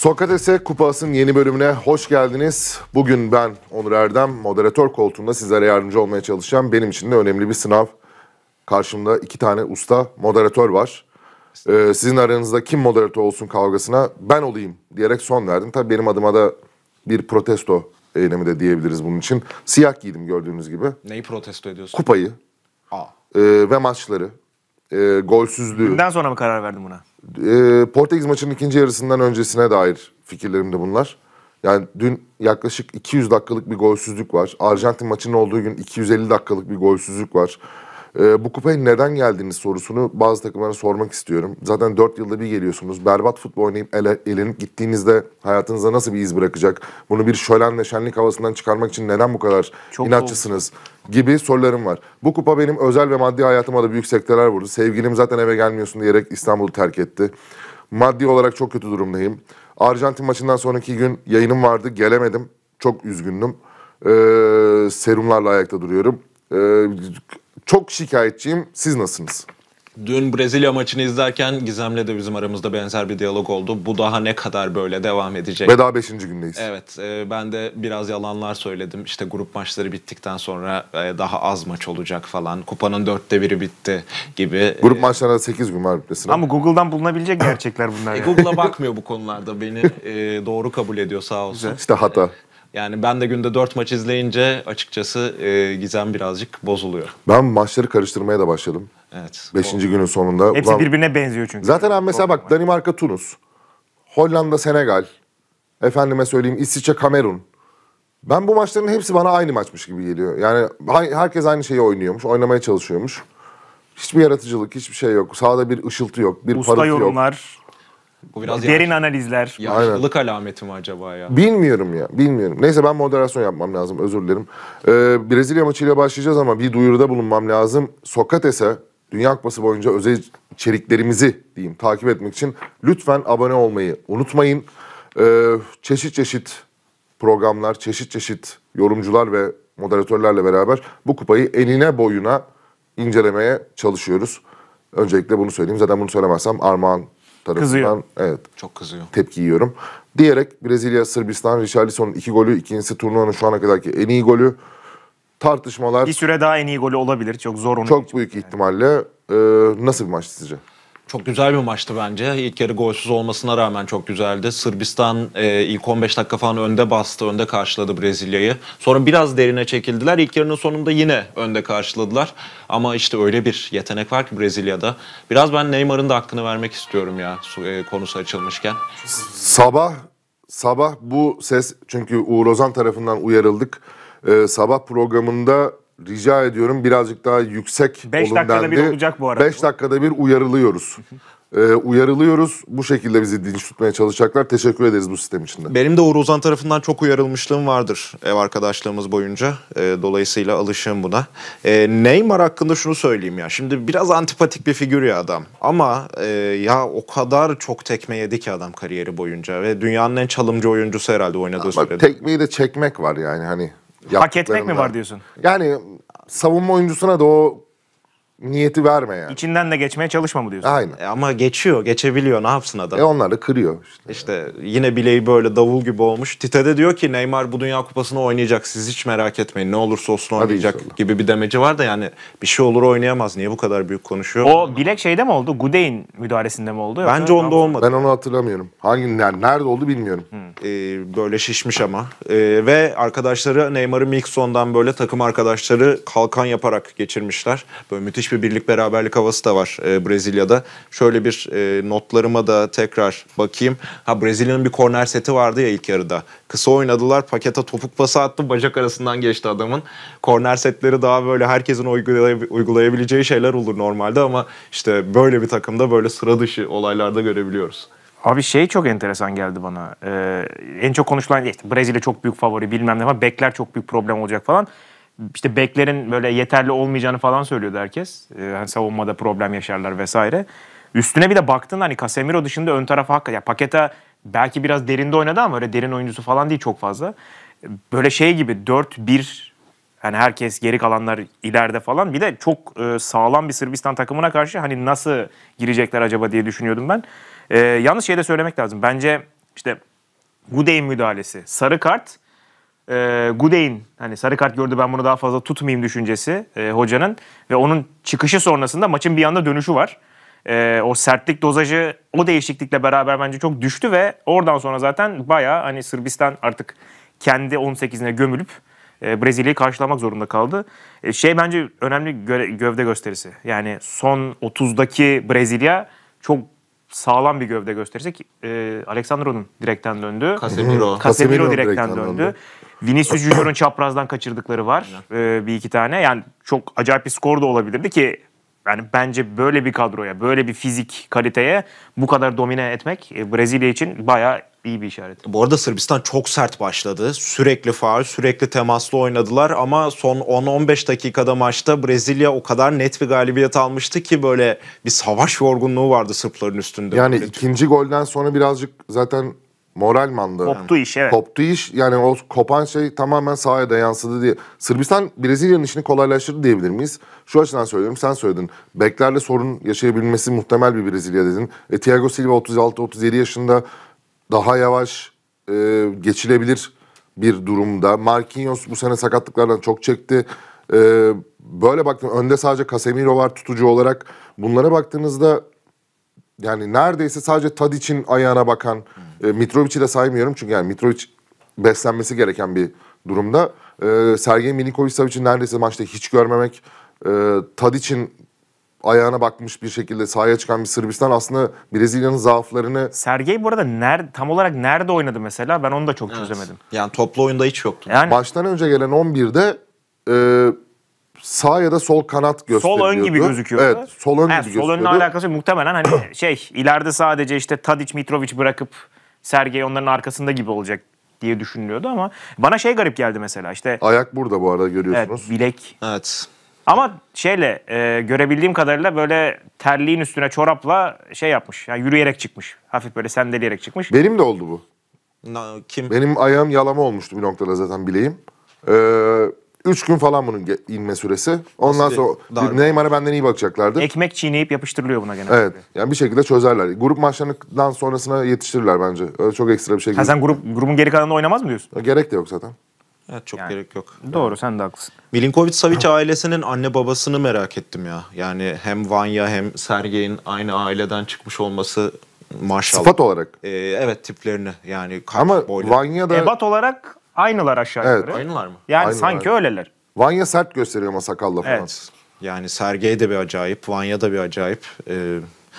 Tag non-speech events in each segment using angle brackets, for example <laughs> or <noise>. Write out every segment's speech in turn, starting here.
Sokrates'e Kupas'ın yeni bölümüne hoş geldiniz. Bugün ben Onur Erdem, moderatör koltuğunda sizlere yardımcı olmaya çalışacağım. benim için de önemli bir sınav. Karşımda iki tane usta moderatör var. Ee, sizin aranızda kim moderatör olsun kavgasına ben olayım diyerek son verdim. Tabii benim adıma da bir protesto eylemi de diyebiliriz bunun için. Siyah giydim gördüğünüz gibi. Neyi protesto ediyorsun? Kupayı Aa. e, ve maçları, e, golsüzlüğü. Neden sonra mı karar verdin buna? E, Portekiz maçının ikinci yarısından öncesine dair fikirlerim de bunlar. Yani dün yaklaşık 200 dakikalık bir golsüzlük var. Arjantin maçının olduğu gün 250 dakikalık bir golsüzlük var. E, bu kupaya neden geldiniz sorusunu bazı takımlara sormak istiyorum. Zaten 4 yılda bir geliyorsunuz. Berbat futbol oynayıp ele, elenip gittiğinizde hayatınıza nasıl bir iz bırakacak? Bunu bir şölenle şenlik havasından çıkarmak için neden bu kadar Çok inatçısınız? Doğru. gibi sorularım var. Bu kupa benim özel ve maddi hayatıma da büyük sekteler vurdu. Sevgilim zaten eve gelmiyorsun diyerek İstanbul'u terk etti. Maddi olarak çok kötü durumdayım. Arjantin maçından sonraki gün yayınım vardı. Gelemedim. Çok üzgündüm. Ee, serumlarla ayakta duruyorum. Ee, çok şikayetçiyim. Siz nasılsınız? Dün Brezilya maçını izlerken Gizem'le de bizim aramızda benzer bir diyalog oldu. Bu daha ne kadar böyle devam edecek? Ve daha 5. gündeyiz. Evet e, ben de biraz yalanlar söyledim. İşte grup maçları bittikten sonra e, daha az maç olacak falan. Kupanın dörtte biri bitti gibi. Grup e, maçlarına 8 gün var bitmesine. Ama Google'dan bulunabilecek gerçekler bunlar. E, Google'a bakmıyor bu konularda. Beni e, doğru kabul ediyor sağ olsun. İşte hata. E, yani ben de günde 4 maç izleyince açıkçası e, gizem birazcık bozuluyor. Ben maçları karıştırmaya da başladım. Evet. Beşinci günün sonunda. Hepsi ulan... birbirine benziyor çünkü. Zaten ben mesela bak Danimarka, Tunus, Hollanda, Senegal, efendime söyleyeyim İsviçre, Kamerun. Ben bu maçların hepsi bana aynı maçmış gibi geliyor. Yani herkes aynı şeyi oynuyormuş, oynamaya çalışıyormuş. Hiçbir yaratıcılık, hiçbir şey yok. Sağda bir ışıltı yok, bir Usta parıltı yorumlar. yok. Bu biraz Derin yaş, analizler. Yaşlılık Aynen. alameti mi acaba ya? Bilmiyorum ya. Bilmiyorum. Neyse ben moderasyon yapmam lazım. Özür dilerim. Ee, Brezilya maçıyla başlayacağız ama bir duyuruda bulunmam lazım. Sokates'e Dünya Kupası boyunca özel içeriklerimizi diyeyim takip etmek için lütfen abone olmayı unutmayın. Ee, çeşit çeşit programlar, çeşit çeşit yorumcular ve moderatörlerle beraber bu kupayı eline boyuna incelemeye çalışıyoruz. Öncelikle bunu söyleyeyim. Zaten bunu söylemezsem armağan tarafından kızıyor. evet çok kızıyor. Tepki yiyorum. Diyerek Brezilya Sırbistan Richarlison'un iki golü ikincisi turnuvanın şu ana kadarki en iyi golü tartışmalar. Bir süre daha en iyi golü olabilir. Çok zor onu. Çok büyük ihtimalle. Ee, nasıl bir maç sizce? Çok güzel bir maçtı bence. İlk yarı golsüz olmasına rağmen çok güzeldi. Sırbistan e, ilk 15 dakika falan önde bastı, önde karşıladı Brezilya'yı. Sonra biraz derine çekildiler. İlk yarının sonunda yine önde karşıladılar. Ama işte öyle bir yetenek var ki Brezilya'da. Biraz ben Neymar'ın da hakkını vermek istiyorum ya e, konusu açılmışken. Sabah sabah bu ses çünkü Uğur Ozan tarafından uyarıldık. E, sabah programında rica ediyorum birazcık daha yüksek Beş olun dakikada dendi. bir olacak bu arada. 5 dakikada bir uyarılıyoruz. <laughs> Ee, uyarılıyoruz. Bu şekilde bizi dinç tutmaya çalışacaklar. Teşekkür ederiz bu sistem içinde. Benim de Uğur Ozan tarafından çok uyarılmışlığım vardır ev arkadaşlığımız boyunca. E, dolayısıyla alışığım buna. E, Neymar hakkında şunu söyleyeyim ya. Şimdi biraz antipatik bir figür ya adam. Ama e, ya o kadar çok tekme yedi ki adam kariyeri boyunca. Ve dünyanın en çalımcı oyuncusu herhalde oynadığı Ama sürede. tekmeyi de çekmek var yani hani. Hak etmek mi var diyorsun? Yani savunma oyuncusuna da o niyeti verme yani. İçinden de geçmeye çalışma mı diyorsun? Aynen. E ama geçiyor, geçebiliyor. Ne yapsın adam? E onları kırıyor işte. İşte yine bileği böyle davul gibi olmuş. Tite de diyor ki Neymar bu Dünya Kupası'nı oynayacak. Siz hiç merak etmeyin. Ne olursa olsun oynayacak gibi bir demeci var da yani bir şey olur oynayamaz. Niye bu kadar büyük konuşuyor? O bilek şeyde mi oldu? Gudey'in müdahalesinde mi oldu? yoksa? Bence onda olmadı. Ben onu hatırlamıyorum. Hangi nerede, nerede oldu bilmiyorum. Hmm. Ee, böyle şişmiş ama. Ee, ve arkadaşları Neymar'ı Milkson'dan böyle takım arkadaşları kalkan yaparak geçirmişler. Böyle müthiş bir birlik beraberlik havası da var e, Brezilya'da. Şöyle bir e, notlarıma da tekrar bakayım. Ha Brezilya'nın bir korner seti vardı ya ilk yarıda. Kısa oynadılar. Paketa topuk pası attı. Bacak arasından geçti adamın. Korner setleri daha böyle herkesin uygulayabileceği şeyler olur normalde ama işte böyle bir takımda böyle sıra dışı olaylarda görebiliyoruz. Abi şey çok enteresan geldi bana. Ee, en çok konuşulan işte eh, Brezilya çok büyük favori bilmem ne falan. Bekler çok büyük problem olacak falan işte beklerin böyle yeterli olmayacağını falan söylüyordu herkes. Yani ee, savunmada problem yaşarlar vesaire. Üstüne bir de baktın hani Casemiro dışında ön tarafa hakkı ya Paketa belki biraz derinde oynadı ama öyle derin oyuncusu falan değil çok fazla. Böyle şey gibi 4-1 hani herkes geri kalanlar ileride falan. Bir de çok e, sağlam bir Sırbistan takımına karşı hani nasıl girecekler acaba diye düşünüyordum ben. Ee, yalnız şey de söylemek lazım. Bence işte Gudey'in müdahalesi, sarı kart e, ee, Gudey'in hani sarı kart gördü ben bunu daha fazla tutmayayım düşüncesi e, hocanın ve onun çıkışı sonrasında maçın bir anda dönüşü var. E, o sertlik dozajı o değişiklikle beraber bence çok düştü ve oradan sonra zaten baya hani Sırbistan artık kendi 18'ine gömülüp e, Brezilya'yı karşılamak zorunda kaldı. E, şey bence önemli gövde gösterisi. Yani son 30'daki Brezilya çok sağlam bir gövde gösterisi e, Alexandro'nun direkten döndü. Casemiro. Casemiro direkten, direkten döndü. döndü. Vinicius Junior'un çaprazdan kaçırdıkları var. Ee, bir iki tane. Yani çok acayip bir skor da olabilirdi ki yani bence böyle bir kadroya, böyle bir fizik kaliteye bu kadar domine etmek e, Brezilya için bayağı iyi bir işaret. Bu arada Sırbistan çok sert başladı. Sürekli faal, sürekli temaslı oynadılar ama son 10-15 dakikada maçta Brezilya o kadar net bir galibiyet almıştı ki böyle bir savaş yorgunluğu vardı Sırpların üstünde. Yani ikinci golden sonra birazcık zaten Moral mandı. Koptu iş evet. Koptu iş yani o kopan şey tamamen sahaya da yansıdı diye. Sırbistan Brezilya'nın işini kolaylaştırdı diyebilir miyiz? Şu açıdan söylüyorum sen söyledin. Beklerle sorun yaşayabilmesi muhtemel bir Brezilya dedin. E, Thiago Silva 36-37 yaşında daha yavaş e, geçilebilir bir durumda. Marquinhos bu sene sakatlıklardan çok çekti. E, böyle baktım önde sadece Casemiro var tutucu olarak. Bunlara baktığınızda yani neredeyse sadece tad için ayağına bakan e, Mitrovic'i de saymıyorum çünkü yani Mitrovic beslenmesi gereken bir durumda. E, Sergey Milinkovic Savic'i neredeyse maçta hiç görmemek e, için ayağına bakmış bir şekilde sahaya çıkan bir Sırbistan aslında Brezilya'nın zaaflarını... Sergey bu arada nerede, tam olarak nerede oynadı mesela? Ben onu da çok evet. çözemedim. Yani toplu oyunda hiç yoktu. Yani... Baştan önce gelen 11'de e, sağ ya da sol kanat gösteriyordu. Sol ön gibi gözüküyordu. Evet, sol ön evet, gibi sol önle alakası muhtemelen hani <clears throat> şey ileride sadece işte Tadic, Mitrovic bırakıp Sergey onların arkasında gibi olacak diye düşünülüyordu ama bana şey garip geldi mesela işte. Ayak burada bu arada görüyorsunuz. Evet, bilek. Evet. Ama şeyle e, görebildiğim kadarıyla böyle terliğin üstüne çorapla şey yapmış. Yani yürüyerek çıkmış. Hafif böyle sendeleyerek çıkmış. Benim de oldu bu. kim? Benim ayağım yalama olmuştu bir noktada zaten bileğim. Ee, 3 gün falan bunun inme süresi. Ondan Nasıl sonra Neymar'a benden iyi bakacaklardı. Ekmek çiğneyip yapıştırılıyor buna genelde. Evet. Yani bir şekilde çözerler. Grup maçlarından sonrasına yetiştirirler bence. Öyle çok ekstra bir şey. Ha, sen grup, grubun geri kalanında oynamaz mı diyorsun? Gerek de yok zaten. Evet çok yani, gerek yok. Doğru sen de haklısın. Milinkovic Savic ailesinin anne babasını merak ettim ya. Yani hem Vanya hem Sergey'in aynı aileden çıkmış olması maşallah. Sıfat olarak. Ee, evet tiplerini yani. Ama boyları. Vanya da... Ebat olarak Aynılar aşağı Evet. Aynılar mı? Yani Aynılar. sanki öyleler. Vanya sert gösteriyor ama sakalla falan. Evet. Yani Sergey de bir acayip, Vanya da bir acayip. Ee,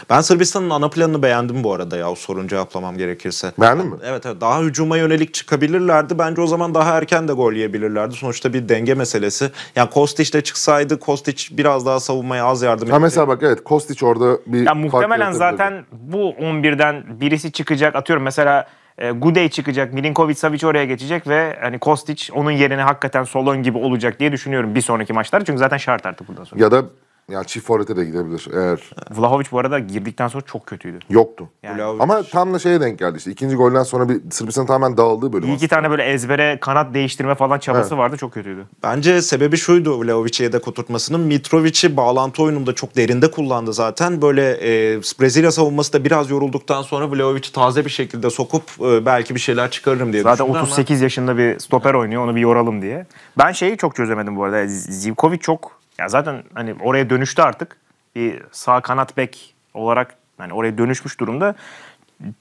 ben Sırbistan'ın ana planını beğendim bu arada ya o sorun cevaplamam gerekirse. Beğendin mi? Evet evet daha hücuma yönelik çıkabilirlerdi. Bence o zaman daha erken de gol yiyebilirlerdi. Sonuçta bir denge meselesi. Yani de çıksaydı Kostiç biraz daha savunmaya az yardım etti. Ha mesela bak evet Kostić orada bir Ya fark muhtemelen zaten bu 11'den birisi çıkacak. Atıyorum mesela e, ee, Gudey çıkacak, Milinkovic Savic oraya geçecek ve hani Kostic onun yerine hakikaten Solon gibi olacak diye düşünüyorum bir sonraki maçlarda Çünkü zaten şart artık bundan sonra. Ya da yani çift forvete de gidebilir eğer. Vlahovic bu arada girdikten sonra çok kötüydü. Yoktu. Yani. Ama tam da şeye denk geldi işte. İkinci golden sonra bir Sırbistan'ın tamamen dağıldığı bölüm. İki iki aslında. tane böyle ezbere kanat değiştirme falan çabası evet. vardı çok kötüydü. Bence sebebi şuydu Vlahovic'i ya da kuturtmasının. Mitrovic'i bağlantı oyununda çok derinde kullandı zaten. Böyle e, Brezilya savunması da biraz yorulduktan sonra Vlahovic'i taze bir şekilde sokup e, belki bir şeyler çıkarırım diye zaten düşündü 38 ama... yaşında bir stoper oynuyor onu bir yoralım diye. Ben şeyi çok çözemedim bu arada. Zivkovic çok ya zaten hani oraya dönüştü artık. Bir sağ kanat bek olarak hani oraya dönüşmüş durumda.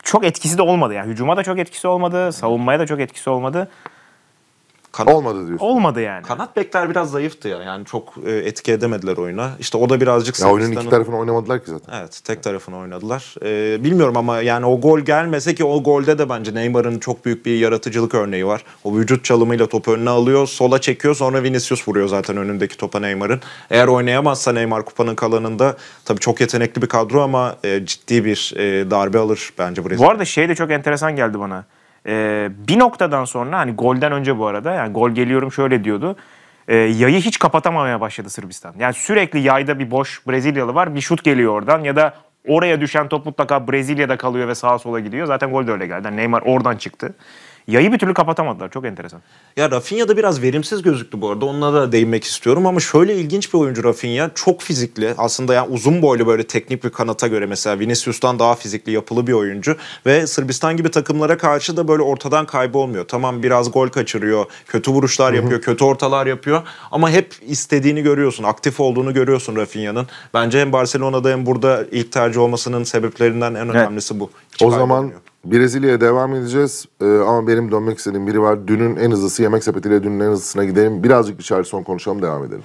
Çok etkisi de olmadı. Yani hücuma da çok etkisi olmadı, savunmaya da çok etkisi olmadı. Kan- Olmadı diyorsun. Olmadı yani. Kanat bekler biraz zayıftı ya. Yani çok e, etki edemediler oyuna. İşte o da birazcık... Ya oyunun iki tarafını oynamadılar ki zaten. Evet tek tarafını oynadılar. Ee, bilmiyorum ama yani o gol gelmese ki o golde de bence Neymar'ın çok büyük bir yaratıcılık örneği var. O vücut çalımıyla topu önüne alıyor, sola çekiyor sonra Vinicius vuruyor zaten önündeki topa Neymar'ın. Eğer oynayamazsa Neymar kupanın kalanında tabii çok yetenekli bir kadro ama e, ciddi bir e, darbe alır bence Brezilya. Bu arada şey de çok enteresan geldi bana e, bir noktadan sonra hani golden önce bu arada yani gol geliyorum şöyle diyordu. E, yayı hiç kapatamamaya başladı Sırbistan. Yani sürekli yayda bir boş Brezilyalı var bir şut geliyor oradan ya da oraya düşen top mutlaka Brezilya'da kalıyor ve sağa sola gidiyor. Zaten gol de öyle geldi. Yani Neymar oradan çıktı. Yayı bir türlü kapatamadılar. Çok enteresan. Ya Rafinha da biraz verimsiz gözüktü bu arada. Onunla da değinmek istiyorum ama şöyle ilginç bir oyuncu Rafinha. Çok fizikli. Aslında yani uzun boylu böyle teknik bir kanata göre mesela Vinicius'tan daha fizikli yapılı bir oyuncu ve Sırbistan gibi takımlara karşı da böyle ortadan kaybolmuyor. Tamam biraz gol kaçırıyor, kötü vuruşlar yapıyor, kötü ortalar yapıyor ama hep istediğini görüyorsun, aktif olduğunu görüyorsun Rafinha'nın. Bence hem Barcelona'da hem burada ilk tercih olmasının sebeplerinden en önemlisi evet. bu. Hiç o zaman Brezilya'ya devam edeceğiz ee, ama benim dönmek istediğim biri var. Dünün en hızlısı yemek sepetiyle dünün en hızlısına gidelim. Birazcık bir Richarlison konuşalım devam edelim.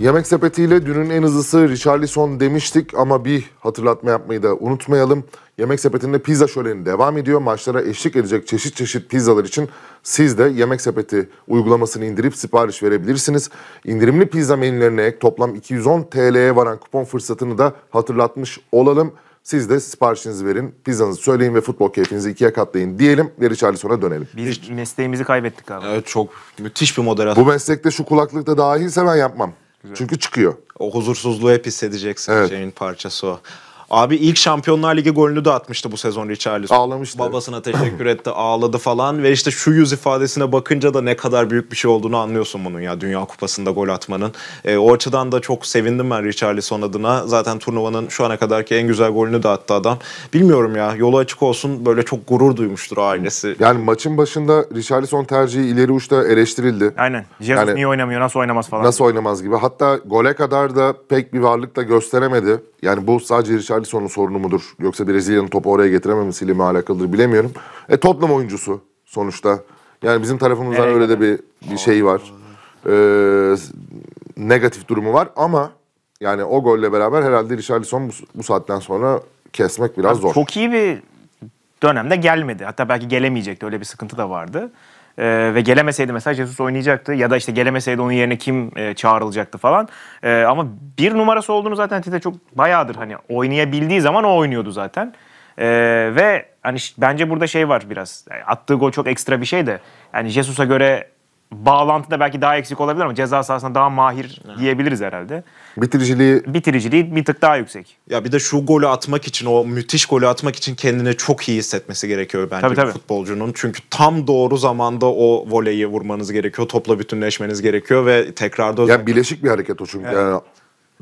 Yemek sepetiyle dünün en hızlısı Richarlison demiştik ama bir hatırlatma yapmayı da unutmayalım. Yemek sepetinde pizza şöleni devam ediyor. Maçlara eşlik edecek çeşit çeşit pizzalar için siz de Yemek Sepeti uygulamasını indirip sipariş verebilirsiniz. İndirimli pizza menülerine ek toplam 210 TL'ye varan kupon fırsatını da hatırlatmış olalım. Siz de siparişinizi verin, pizzanızı söyleyin ve futbol keyfinizi ikiye katlayın diyelim ve Richarlison'a dönelim. Biz Hiç... mesleğimizi kaybettik abi. Evet çok müthiş bir moderasyon. Bu meslekte şu kulaklıkta dahilse ben yapmam. Güzel. Çünkü çıkıyor. O huzursuzluğu hep hissedeceksin evet. şeyin parçası o. Abi ilk Şampiyonlar Ligi golünü de atmıştı bu sezon Richarlison. Ağlamıştı. Babasına teşekkür etti, ağladı falan ve işte şu yüz ifadesine bakınca da ne kadar büyük bir şey olduğunu anlıyorsun bunun ya Dünya Kupası'nda gol atmanın. E, o açıdan da çok sevindim ben Richarlison adına. Zaten turnuvanın şu ana kadarki en güzel golünü de attı adam. Bilmiyorum ya yolu açık olsun böyle çok gurur duymuştur ailesi. Yani maçın başında Richarlison tercihi ileri uçta eleştirildi. Aynen. Jesus yani, niye oynamıyor, nasıl oynamaz falan. Nasıl oynamaz gibi. Hatta gole kadar da pek bir varlık da gösteremedi. Yani bu sadece Richarlison'un sorunu mudur? Yoksa Brezilya'nın topu oraya getirememesiyle mi alakalıdır bilemiyorum. E Tottenham oyuncusu sonuçta. Yani bizim tarafımızdan evet. öyle de bir, bir şey var. Ee, negatif durumu var ama yani o golle beraber herhalde Richarlison bu, bu saatten sonra kesmek biraz zor. Çok iyi bir dönemde gelmedi. Hatta belki gelemeyecekti. Öyle bir sıkıntı da vardı e, ve gelemeseydi mesela Jesus oynayacaktı ya da işte gelemeseydi onun yerine kim e, çağrılacaktı falan. E, ama bir numarası olduğunu zaten Tite çok bayağıdır hani oynayabildiği zaman o oynuyordu zaten. E, ve hani bence burada şey var biraz. Yani e, attığı gol çok ekstra bir şey de yani Jesus'a göre bağlantı da belki daha eksik olabilir ama ceza sahasında daha mahir ha. diyebiliriz herhalde. Bitiriciliği bitiriciliği bir tık daha yüksek. Ya bir de şu golü atmak için o müthiş golü atmak için kendini çok iyi hissetmesi gerekiyor bence tabii, tabii. futbolcunun. Çünkü tam doğru zamanda o voleyi vurmanız gerekiyor. Topla bütünleşmeniz gerekiyor ve tekrarda özellikle... Ya bileşik bir hareket o çünkü. Evet. Yani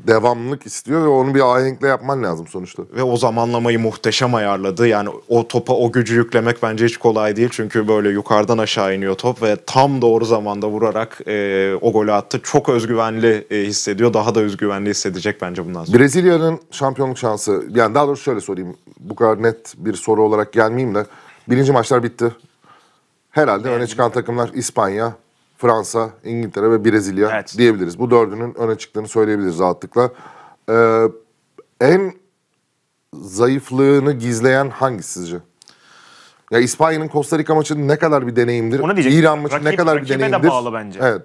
devamlılık istiyor ve onu bir ahenkle yapman lazım sonuçta. Ve o zamanlamayı muhteşem ayarladı. Yani o topa o gücü yüklemek bence hiç kolay değil. Çünkü böyle yukarıdan aşağı iniyor top ve tam doğru zamanda vurarak e, o golü attı. Çok özgüvenli e, hissediyor. Daha da özgüvenli hissedecek bence bundan sonra. Brezilya'nın şampiyonluk şansı, yani daha doğrusu şöyle sorayım. Bu kadar net bir soru olarak gelmeyeyim de. Birinci maçlar bitti. Herhalde öne çıkan takımlar İspanya, Fransa, İngiltere ve Brezilya evet. diyebiliriz. Bu dördünün öne çıktığını söyleyebiliriz rahatlıkla. Ee, en zayıflığını gizleyen hangisi sizce? Ya İspanya'nın Costa Rica maçı ne kadar bir deneyimdir? Ona İran maçı rakip, ne kadar bir deneyimdir? de bağlı bence. Evet.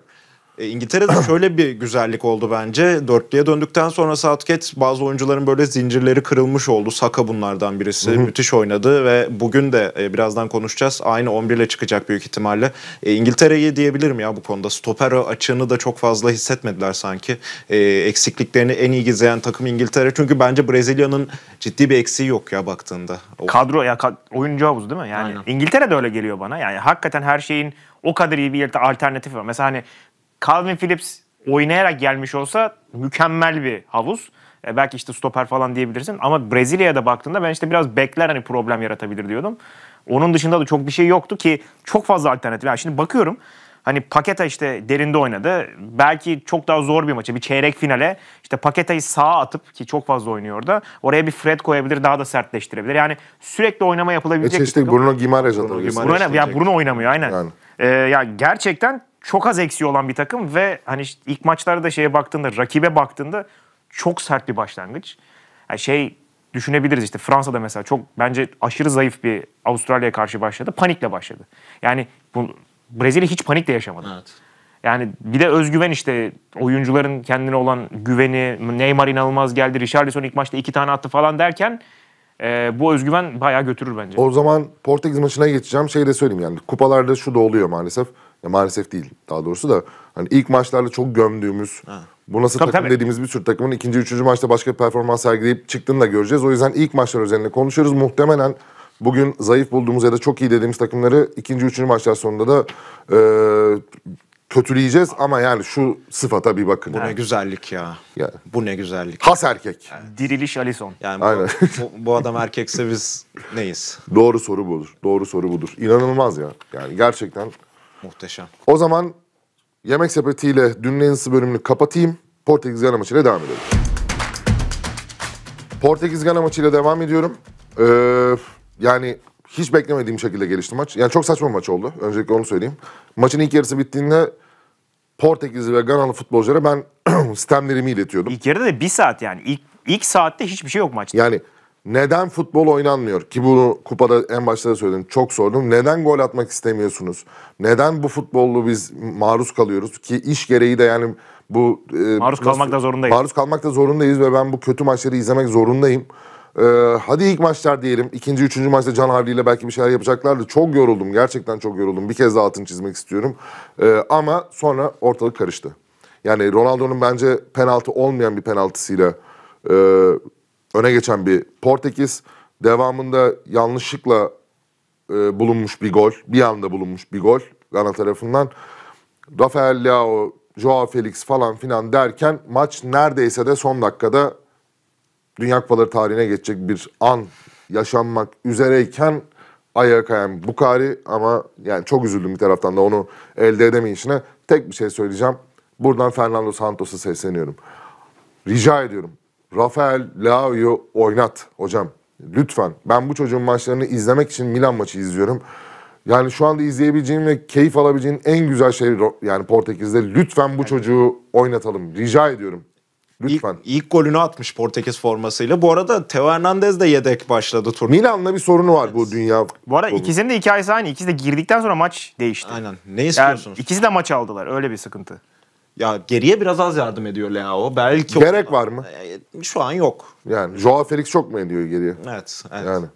E, İngiltere'de <clears throat> şöyle bir güzellik oldu bence. Dörtlüye döndükten sonra Southgate bazı oyuncuların böyle zincirleri kırılmış oldu. Saka bunlardan birisi. Hı hı. Müthiş oynadı ve bugün de e, birazdan konuşacağız. Aynı 11 ile çıkacak büyük ihtimalle. E, İngiltere'yi diyebilirim ya bu konuda. Stoper açığını da çok fazla hissetmediler sanki. E, eksikliklerini en iyi gizleyen takım İngiltere. Çünkü bence Brezilya'nın ciddi bir eksiği yok ya baktığında. O... Kadro ya kad oyuncu havuzu değil mi? Yani Aynen. İngiltere de öyle geliyor bana. Yani hakikaten her şeyin o kadar iyi bir alternatif var. Mesela hani Calvin Phillips oynayarak gelmiş olsa mükemmel bir havuz. E, belki işte stoper falan diyebilirsin ama Brezilya'da baktığında ben işte biraz bekler hani problem yaratabilir diyordum. Onun dışında da çok bir şey yoktu ki çok fazla alternatif. Yani şimdi bakıyorum hani Paketa işte derinde oynadı. Belki çok daha zor bir maça bir çeyrek finale işte Paketa'yı sağa atıp ki çok fazla oynuyor orada. Oraya bir Fred koyabilir daha da sertleştirebilir. Yani sürekli oynama yapılabilecek. E, işte Bruno Gimares Bruno, Gimares Bruno, ya Bruno oynamıyor aynen. Yani. Ee, ya gerçekten çok az eksiği olan bir takım ve hani ilk maçlarda şeye baktığında, rakibe baktığında çok sert bir başlangıç. Yani şey düşünebiliriz işte Fransa'da mesela çok bence aşırı zayıf bir Avustralya'ya karşı başladı. Panikle başladı. Yani bu, Brezilya hiç panikle yaşamadı. Evet. Yani bir de özgüven işte oyuncuların kendine olan güveni Neymar inanılmaz geldi. Richarlison ilk maçta iki tane attı falan derken e, bu özgüven bayağı götürür bence. O zaman Portekiz maçına geçeceğim. Şey de söyleyeyim yani kupalarda şu da oluyor maalesef. Ya maalesef değil daha doğrusu da hani ilk maçlarla çok gömdüğümüz ha. bu nasıl tabii, takım tabii. dediğimiz bir sürü takımın ikinci üçüncü maçta başka bir performans sergileyip çıktığını da göreceğiz. O yüzden ilk maçlar üzerine konuşuyoruz. Muhtemelen bugün zayıf bulduğumuz ya da çok iyi dediğimiz takımları ikinci üçüncü maçlar sonunda da e, kötüleyeceğiz ama yani şu sıfata bir bakın. Bu ne güzellik ya. Yani. Bu ne güzellik. Has erkek. Yani. Diriliş Alison. Yani bu, Aynen. bu, bu adam erkekse biz neyiz? Doğru soru budur. Doğru soru budur. İnanılmaz ya. Yani gerçekten Muhteşem. O zaman yemek sepetiyle dünün en ısı bölümünü kapatayım. Portekiz Gana maçıyla devam edelim. Portekiz Gana maçıyla devam ediyorum. Ee, yani hiç beklemediğim şekilde gelişti maç. Yani çok saçma maç oldu. Öncelikle onu söyleyeyim. Maçın ilk yarısı bittiğinde Portekizli ve Ganalı futbolculara ben sistemlerimi <clears throat> iletiyordum. İlk yarıda da bir saat yani. İlk, ilk saatte hiçbir şey yok maçta. Yani neden futbol oynanmıyor? Ki bunu kupada en başta da söyledim. Çok sordum. Neden gol atmak istemiyorsunuz? Neden bu futbollu biz maruz kalıyoruz? Ki iş gereği de yani bu... E, maruz nasıl, kalmak da zorundayız. Maruz kalmak da zorundayız ve ben bu kötü maçları izlemek zorundayım. Ee, hadi ilk maçlar diyelim. ikinci üçüncü maçta Can Havli ile belki bir şeyler yapacaklardı. Çok yoruldum. Gerçekten çok yoruldum. Bir kez daha altını çizmek istiyorum. Ee, ama sonra ortalık karıştı. Yani Ronaldo'nun bence penaltı olmayan bir penaltısıyla e, öne geçen bir Portekiz. Devamında yanlışlıkla e, bulunmuş bir gol. Bir anda bulunmuş bir gol Gana tarafından. Rafael Leao, Joao Felix falan filan derken maç neredeyse de son dakikada Dünya Kupaları tarihine geçecek bir an yaşanmak üzereyken ayağa kayan Bukari ama yani çok üzüldüm bir taraftan da onu elde edemeyişine. Tek bir şey söyleyeceğim. Buradan Fernando Santos'a sesleniyorum. Rica ediyorum. Rafael Leao'yu oynat hocam. Lütfen. Ben bu çocuğun maçlarını izlemek için Milan maçı izliyorum. Yani şu anda izleyebileceğin ve keyif alabileceğin en güzel şey yani Portekiz'de. Lütfen bu çocuğu oynatalım. Rica ediyorum. Lütfen. İlk, ilk golünü atmış Portekiz formasıyla. Bu arada Teo Hernandez de yedek başladı tur. Milan'la bir sorunu var evet. bu dünya. Bu arada futbolu. ikisinin de hikayesi aynı. İkisi de girdikten sonra maç değişti. Aynen. Ne istiyorsunuz? Yani ikisi de maç aldılar. Öyle bir sıkıntı. Ya geriye biraz az yardım ediyor Leao. Belki Gerek o... var mı? E, şu an yok. Yani Joao Felix çok mu ediyor geriye? Evet. evet. Yani.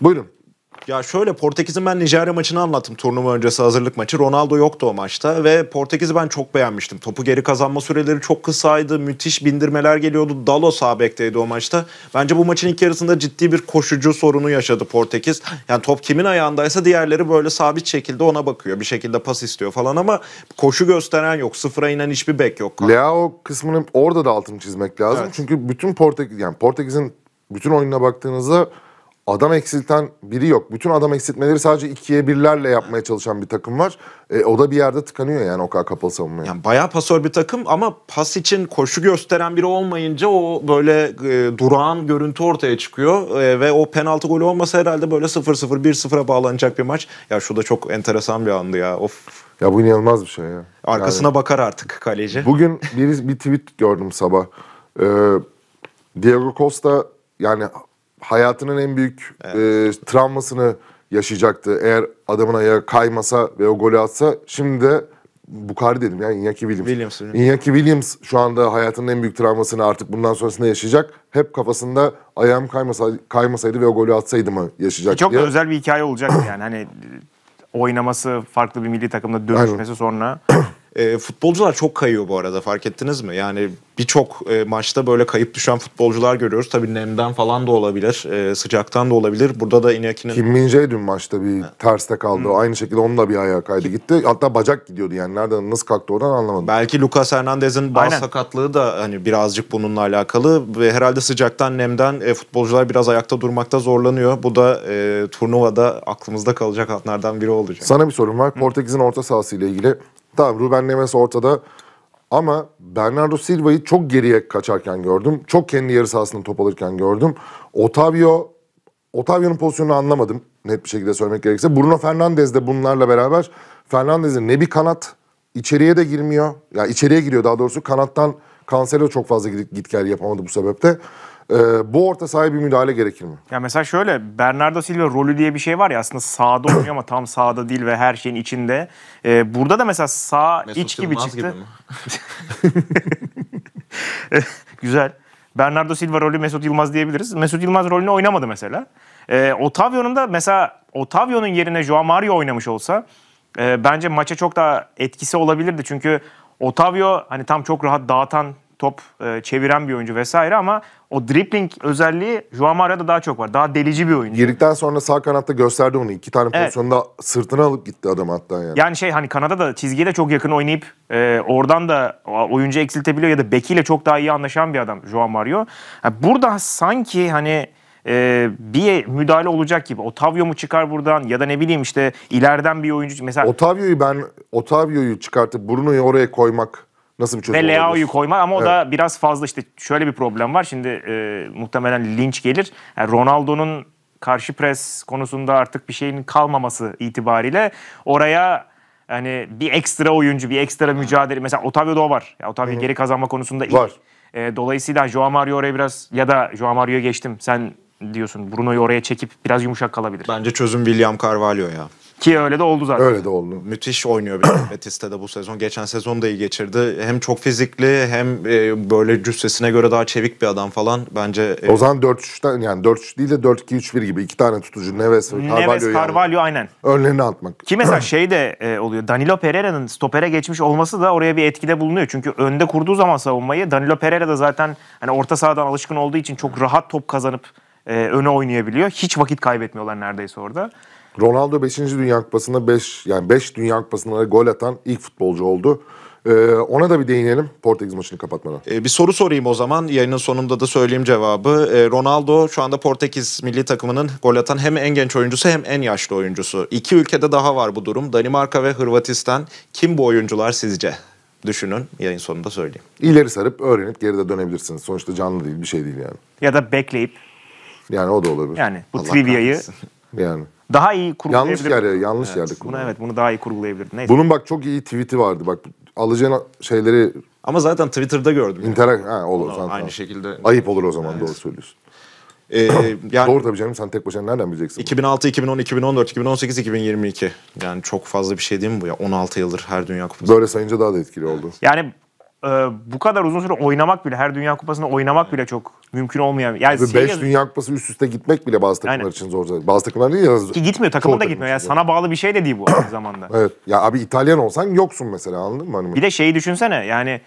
Buyurun. Ya şöyle Portekiz'in ben Nijerya maçını anlattım turnuva öncesi hazırlık maçı. Ronaldo yoktu o maçta ve Portekiz'i ben çok beğenmiştim. Topu geri kazanma süreleri çok kısaydı. Müthiş bindirmeler geliyordu. Dalo sabekteydi o maçta. Bence bu maçın ilk yarısında ciddi bir koşucu sorunu yaşadı Portekiz. Yani top kimin ayağındaysa diğerleri böyle sabit şekilde ona bakıyor. Bir şekilde pas istiyor falan ama koşu gösteren yok. Sıfıra inen hiçbir bek yok. Leao kısmını orada da altını çizmek lazım. Evet. Çünkü bütün Portekiz yani Portekiz'in bütün oyununa baktığınızda adam eksilten biri yok. Bütün adam eksiltmeleri sadece ikiye birlerle yapmaya çalışan bir takım var. E, o da bir yerde tıkanıyor yani o kadar kapalı savunmaya. Yani bayağı pasör bir takım ama pas için koşu gösteren biri olmayınca o böyle e, durağan görüntü ortaya çıkıyor. E, ve o penaltı golü olmasa herhalde böyle 0-0 1-0'a bağlanacak bir maç. Ya şu da çok enteresan bir andı ya. Of. Ya bu inanılmaz bir şey ya. Arkasına yani, bakar artık kaleci. Bugün bir, bir tweet gördüm sabah. Ee, Diego Costa yani hayatının en büyük evet. e, travmasını yaşayacaktı. Eğer adamın ayağı kaymasa ve o golü atsa şimdi de Bukari dedim ya Iñaki Williams. Williams Iñaki Williams şu anda hayatının en büyük travmasını artık bundan sonrasında yaşayacak. Hep kafasında ayağım kaymasa kaymasaydı ve o golü atsaydı mı yaşayacak e Çok diye. özel bir hikaye olacak yani hani e, oynaması farklı bir milli takımda dönüşmesi Aynen. sonra <clears throat> E, futbolcular çok kayıyor bu arada fark ettiniz mi? Yani birçok e, maçta böyle kayıp düşen futbolcular görüyoruz. Tabii nemden falan da olabilir, e, sıcaktan da olabilir. Burada da Ineki'nin... Kim min dün maçta bir ha. terste kaldı. Hmm. Aynı şekilde onun da bir ayağı kaydı gitti. Hatta bacak gidiyordu yani. Nereden nasıl kalktı oradan anlamadım. Belki Lucas Hernandez'in bağ sakatlığı da hani birazcık bununla alakalı. Ve herhalde sıcaktan, nemden e, futbolcular biraz ayakta durmakta zorlanıyor. Bu da e, turnuvada aklımızda kalacak hatlardan biri olacak. Sana bir sorum var. Portekiz'in orta sahası ile ilgili Tamam Ruben Neves ortada ama Bernardo Silva'yı çok geriye kaçarken gördüm. Çok kendi yarı sahasında top alırken gördüm. Otavio, Otavio'nun pozisyonunu anlamadım net bir şekilde söylemek gerekirse. Bruno Fernandes de bunlarla beraber Fernandes'in ne bir kanat içeriye de girmiyor. Ya yani içeriye giriyor daha doğrusu kanattan Cancelo çok fazla git, git gel yapamadı bu sebepte. Ee, bu orta sahaya bir müdahale gerekir mi? Ya mesela şöyle Bernardo Silva rolü diye bir şey var ya aslında sağda oynuyor ama tam sağda değil ve her şeyin içinde. Ee, burada da mesela sağ Mesut iç gibi Yılmaz çıktı. Gibi <laughs> Güzel. Bernardo Silva rolü Mesut Yılmaz diyebiliriz. Mesut Yılmaz rolünü oynamadı mesela. Ee, Otavio'nun da mesela Otavio'nun yerine Joao Mario oynamış olsa e, bence maça çok daha etkisi olabilirdi. Çünkü Otavio hani tam çok rahat dağıtan top e, çeviren bir oyuncu vesaire ama o dribbling özelliği Joao Maria'da daha çok var. Daha delici bir oyuncu. Girdikten sonra sağ kanatta gösterdi onu. İki tane evet. sırtına alıp gitti adam hatta yani. Yani şey hani kanada da çizgiye de çok yakın oynayıp e, oradan da oyuncu eksiltebiliyor ya da bekiyle çok daha iyi anlaşan bir adam Joao Mario. Yani burada sanki hani e, bir müdahale olacak gibi. Otavio mu çıkar buradan ya da ne bileyim işte ileriden bir oyuncu mesela. Otavio'yu ben Otavio'yu çıkartıp Bruno'yu oraya koymak nasıl bir çözüm Ve Leao'yu koyma ama evet. o da biraz fazla işte şöyle bir problem var. Şimdi e, muhtemelen linç gelir. Yani Ronaldo'nun karşı pres konusunda artık bir şeyin kalmaması itibariyle oraya hani bir ekstra oyuncu, bir ekstra mücadele. Mesela Otavio o var. Ya Otavio Hı-hı. geri kazanma konusunda iyi. Var. E, dolayısıyla Joao Mario oraya biraz ya da Joao Mario'ya geçtim. Sen diyorsun Bruno'yu oraya çekip biraz yumuşak kalabilir. Bence çözüm William Carvalho ya. Ki öyle de oldu zaten. Öyle de oldu. Müthiş oynuyor bir <clears throat> Betis'te de bu sezon. Geçen sezon da iyi geçirdi. Hem çok fizikli hem e, böyle cüssesine göre daha çevik bir adam falan. Bence e, O zaman 4-3'ten yani 4-3 değil de 4-2-3-1 gibi iki tane tutucu Neves ve Carvalho. Neves, Carvalho aynen. Önlerini atmak. Ki mesela <clears throat> şey de e, oluyor. Danilo Pereira'nın stopere geçmiş olması da oraya bir etkide bulunuyor. Çünkü önde kurduğu zaman savunmayı Danilo Pereira da zaten hani orta sahadan alışkın olduğu için çok rahat top kazanıp e, öne oynayabiliyor. Hiç vakit kaybetmiyorlar neredeyse orada. Ronaldo 5. Dünya Kupası'nda 5 yani 5 Dünya Kupası'nda gol atan ilk futbolcu oldu. Ee, ona da bir değinelim Portekiz maçını kapatmadan. Ee, bir soru sorayım o zaman. Yayının sonunda da söyleyeyim cevabı. Ee, Ronaldo şu anda Portekiz milli takımının gol atan hem en genç oyuncusu hem en yaşlı oyuncusu. İki ülkede daha var bu durum. Danimarka ve Hırvatistan. Kim bu oyuncular sizce? Düşünün yayın sonunda söyleyeyim. İleri sarıp öğrenip geride dönebilirsiniz. Sonuçta canlı değil bir şey değil yani. Ya da bekleyip. Yani o da olabilir. Yani bu Allah trivia'yı yani. Daha iyi kurgulayabilirdi. Yanlış yerde, yanlış evet, yerde kurgulayabilirdi. Bunu, evet, bunu daha iyi kurgulayabilirdi. Neyse. Bunun bak çok iyi tweet'i vardı. Bak alacağın şeyleri... Ama zaten Twitter'da gördüm. İnterak... Yani. Ha, olur. Onu, aynı şekilde... Ayıp olur o zaman evet. doğru söylüyorsun. Ee, <coughs> yani Doğru tabii canım sen tek başına nereden bileceksin? 2006, 2010, 2014, 2018, 2022. Yani çok fazla bir şey değil mi bu ya? 16 yıldır her Dünya Kupası. Böyle sayınca daha da etkili oldu. Yani e, bu kadar uzun süre oynamak bile, her Dünya Kupası'nda oynamak bile çok mümkün olmayan. Yani 5 şey Dünya Kupası üst üste gitmek bile bazı takımlar Aynen. için zor. Bazı takımlar değil ya. Ki gitmiyor, takımın da gitmiyor. Yani sana bağlı bir şey de değil bu aynı zamanda. <clears throat> Evet. Ya abi İtalyan olsan yoksun mesela anladın mı? Hani bir de şeyi düşünsene yani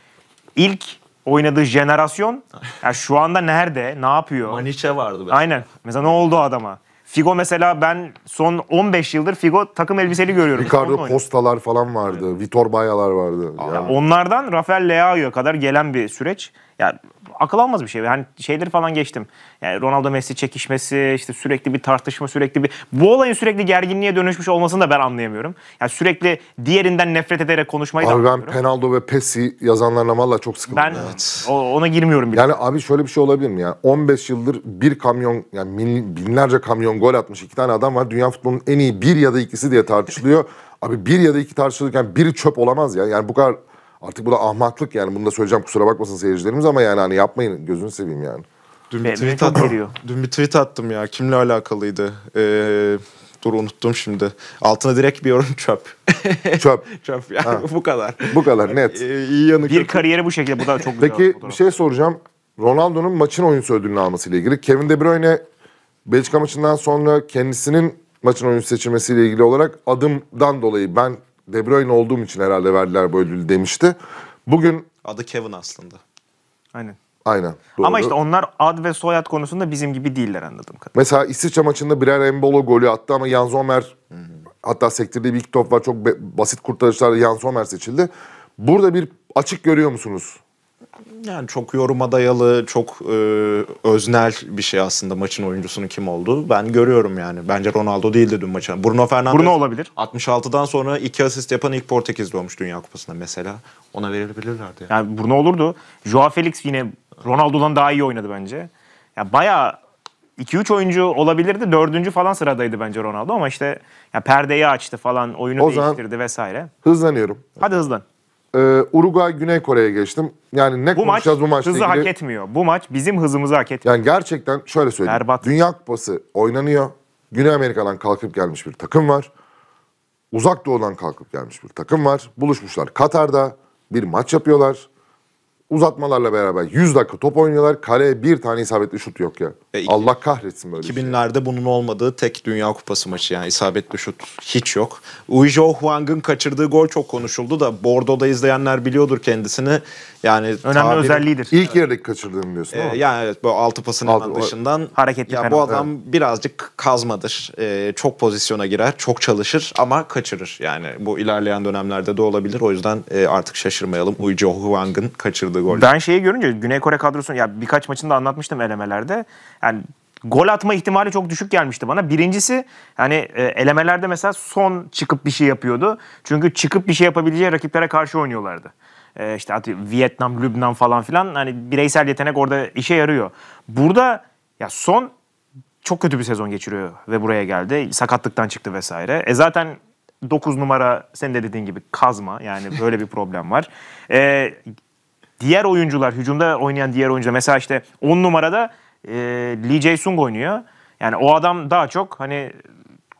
ilk oynadığı jenerasyon yani şu anda nerede, ne yapıyor? Maniçe vardı. Belki. Aynen. Mesela ne oldu adama? Figo mesela ben son 15 yıldır Figo takım elbiseli görüyorum. Ricardo Postalar falan vardı. Evet. Vitor Bayalar vardı. Yani. Onlardan Rafael Leao'ya kadar gelen bir süreç. Yani akıl almaz bir şey. Yani şeyleri falan geçtim. Yani Ronaldo Messi çekişmesi, işte sürekli bir tartışma, sürekli bir bu olayın sürekli gerginliğe dönüşmüş olmasını da ben anlayamıyorum. Yani sürekli diğerinden nefret ederek konuşmayı abi da Abi ben Penaldo ve Pesi yazanlarına valla çok sıkıldım. Ben evet. ona girmiyorum bile. Yani abi şöyle bir şey olabilir mi? Yani 15 yıldır bir kamyon yani binlerce kamyon gol atmış iki tane adam var. Dünya futbolunun en iyi bir ya da ikisi diye tartışılıyor. abi bir ya da iki tartışılırken biri çöp olamaz ya. Yani bu kadar Artık bu da ahmaklık yani. Bunu da söyleyeceğim kusura bakmasın seyircilerimiz ama yani hani yapmayın gözünü seveyim yani. Dün bir, tweet attım. Dün bir tweet attım ya. Kimle alakalıydı? Ee, dur unuttum şimdi. Altına direkt bir yorum <laughs> çöp. çöp. <laughs> çöp yani ha. <laughs> bu kadar. Bu kadar net. Ee, iyi iyi yanı Bir kötü. kariyeri bu şekilde. Bu da çok güzel. Peki bir şey soracağım. Ronaldo'nun maçın oyuncusu ödülünü almasıyla ilgili. Kevin De Bruyne Belçika maçından sonra kendisinin maçın oyuncusu seçilmesiyle ilgili olarak adımdan dolayı ben de Bruyne olduğum için herhalde verdiler bu ödülü demişti. Bugün Adı Kevin aslında. Aynen. aynen doğru. Ama işte onlar ad ve soyad konusunda bizim gibi değiller anladığım kadarıyla. Mesela İsviçre maçında birer Embolo golü attı ama Jan Sommer hatta sektirdiği bir iki top var. Çok be- basit kurtarışlarla Jan Sommer seçildi. Burada bir açık görüyor musunuz? yani çok yoruma dayalı, çok e, öznel bir şey aslında maçın oyuncusunun kim olduğu. Ben görüyorum yani. Bence Ronaldo değildi dün maça. Bruno Fernandes Bruno olabilir. 66'dan sonra iki asist yapan ilk Portekizli olmuş Dünya Kupası'nda mesela. Ona verilebilirlerdi. Yani. yani Bruno olurdu. Joao Felix yine Ronaldo'dan daha iyi oynadı bence. Ya bayağı 2-3 oyuncu olabilirdi. Dördüncü falan sıradaydı bence Ronaldo ama işte ya perdeyi açtı falan, oyunu o değiştirdi vesaire. Hızlanıyorum. Hadi hızlan. Ee, Uruguay Güney Kore'ye geçtim. Yani ne bu konuşacağız maç, bu maçla hızı ilgili? hak etmiyor. Bu maç bizim hızımızı hak etmiyor. Yani gerçekten şöyle söyleyeyim. Berbat. Dünya Kupası oynanıyor. Güney Amerika'dan kalkıp gelmiş bir takım var. Uzak Doğu'dan kalkıp gelmiş bir takım var. Buluşmuşlar Katar'da bir maç yapıyorlar uzatmalarla beraber 100 dakika top oynuyorlar. Kaleye bir tane isabetli şut yok ya. E, Allah kahretsin böyle 2000'lerde şey. bunun olmadığı tek Dünya Kupası maçı yani isabetli şut hiç yok. Uijo Huang'ın kaçırdığı gol çok konuşuldu da Bordo'da izleyenler biliyordur kendisini. Yani önemli tabiri, özelliğidir. İlk yerdeki kaçırdığını diyorsun. E, yani evet böyle altı pasın altı, hemen dışından hareketli ya bu adam evet. birazcık kazmadır. E, çok pozisyona girer, çok çalışır ama kaçırır. Yani bu ilerleyen dönemlerde de olabilir. O yüzden e, artık şaşırmayalım. Uijo Huang'ın kaçırdığı atıldığı gol. Ben şeyi görünce Güney Kore kadrosunu ya birkaç maçında anlatmıştım elemelerde. Yani gol atma ihtimali çok düşük gelmişti bana. Birincisi hani e, elemelerde mesela son çıkıp bir şey yapıyordu. Çünkü çıkıp bir şey yapabileceği rakiplere karşı oynuyorlardı. E, işte işte Vietnam, Lübnan falan filan hani bireysel yetenek orada işe yarıyor. Burada ya son çok kötü bir sezon geçiriyor ve buraya geldi. Sakatlıktan çıktı vesaire. E zaten 9 numara senin de dediğin gibi kazma yani böyle bir problem var. E, diğer oyuncular hücumda oynayan diğer oyuncular mesela işte 10 numarada e, Lee Jae-sung oynuyor. Yani o adam daha çok hani